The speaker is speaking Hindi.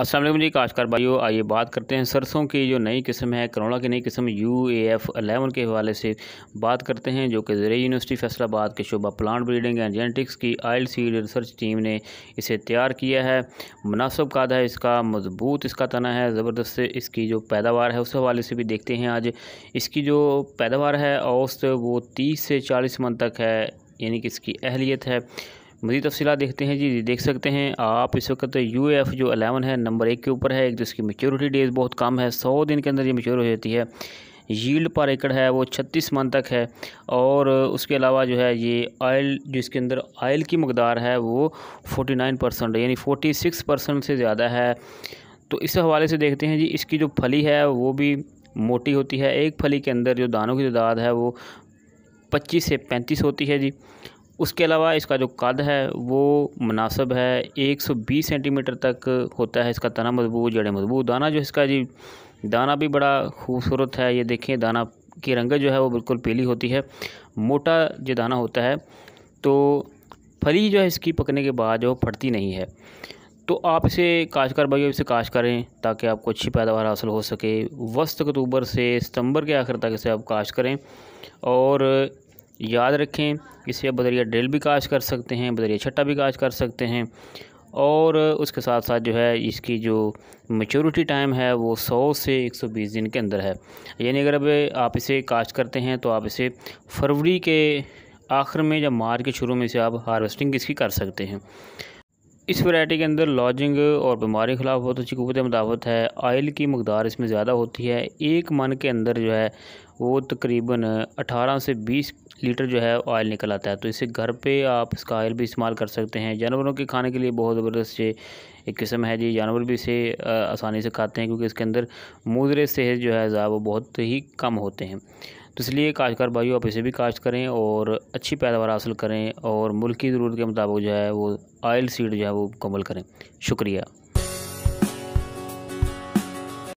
असलम जी काशकार भाइयों आइए बात करते हैं सरसों की जो नई किस्म है करोड़ा की नई किस्म यू ए एफ़ अलेवन के हवाले से बात करते हैं जो कि ज़रिए यूनिवर्सिटी फैसलाबाद के शुबा प्लांट ब्रीडिंग एंड जेनेटिक्स की आयल सीड रिसर्च टीम ने इसे तैयार किया है मुनासब का है इसका मजबूत इसका तना है ज़बरदस्त इसकी जो पैदावार है उस हवाले से भी देखते हैं आज इसकी जो पैदावार है औसत वो तीस से चालीस मन तक है यानी कि इसकी अहलियत है मज़ीद तफसीला देखते हैं जी देख सकते हैं आप इस वक्त यू एफ़ जो अलेवन है नंबर एक के ऊपर है एक तो इसकी मेच्योरिटी डेज बहुत कम है सौ दिन के अंदर ये मेच्योर हो जाती है यील्ड पर एकड़ है वो छत्तीस मन तक है और उसके अलावा जो है ये आयल जो इसके अंदर आयल की मकदार है वो फोटी नाइन परसेंट यानी फ़ोटी सिक्स परसेंट से ज़्यादा है तो इस हवाले से देखते हैं जी इसकी जो फली है वो भी मोटी होती है एक फली के अंदर जो दानों की तादाद है वो पच्चीस से पैंतीस होती है जी उसके अलावा इसका जो कद है वो मुनासब है 120 सेंटीमीटर तक होता है इसका तना मजबूत जड़ें मजबूत दाना जो इसका जी दाना भी बड़ा खूबसूरत है ये देखें दाना की रंगत जो है वो बिल्कुल पीली होती है मोटा जो दाना होता है तो फली जो है इसकी पकने के बाद जो फटती नहीं है तो आप इसे काशकार भाइयों इसे काश करें ताकि आपको अच्छी पैदावार हासिल हो सके वस्त अक्टूबर से सितंबर के आखिर तक इसे आप काश करें और याद रखें इसे बदरिया ड्रिल भी काश कर सकते हैं बदरिया छट्टा भी काश कर सकते हैं और उसके साथ साथ जो है इसकी जो मेचोरिटी टाइम है वो 100 से 120 दिन के अंदर है यानी अगर अब आप इसे काश करते हैं तो आप इसे फरवरी के आखिर में या मार्च के शुरू में इसे आप हार्वेस्टिंग इसकी कर सकते हैं इस वैरायटी के अंदर लॉजिंग और बीमारी खिलाफ बहुत अच्छी कुत मदावत है आयल की मकदार इसमें ज़्यादा होती है एक मन के अंदर जो है वो तकरीबन 18 से 20 लीटर जो है ऑयल निकल आता है तो इसे घर पे आप इसका ऑयल भी इस्तेमाल कर सकते हैं जानवरों के खाने के लिए बहुत ज़बरदस्त ये एक किस्म है जी जानवर भी इसे आसानी से खाते हैं क्योंकि इसके अंदर मुजरे सेहत जो है ज़्यादा वो बहुत ही कम होते हैं तो इसलिए काश्तकार भाइयों आप इसे भी काश्त करें और अच्छी पैदावार हासिल करें और मुल्क की ज़रूरत के मुताबिक जो है वो आयल सीड जो है वो मुकम्मल करें शुक्रिया